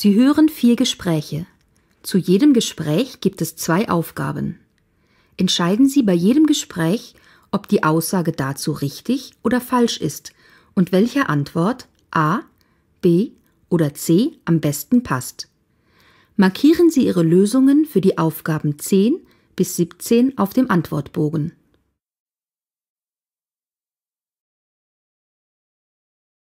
Sie hören vier Gespräche. Zu jedem Gespräch gibt es zwei Aufgaben. Entscheiden Sie bei jedem Gespräch, ob die Aussage dazu richtig oder falsch ist und welche Antwort A, B oder C am besten passt. Markieren Sie Ihre Lösungen für die Aufgaben 10 bis 17 auf dem Antwortbogen.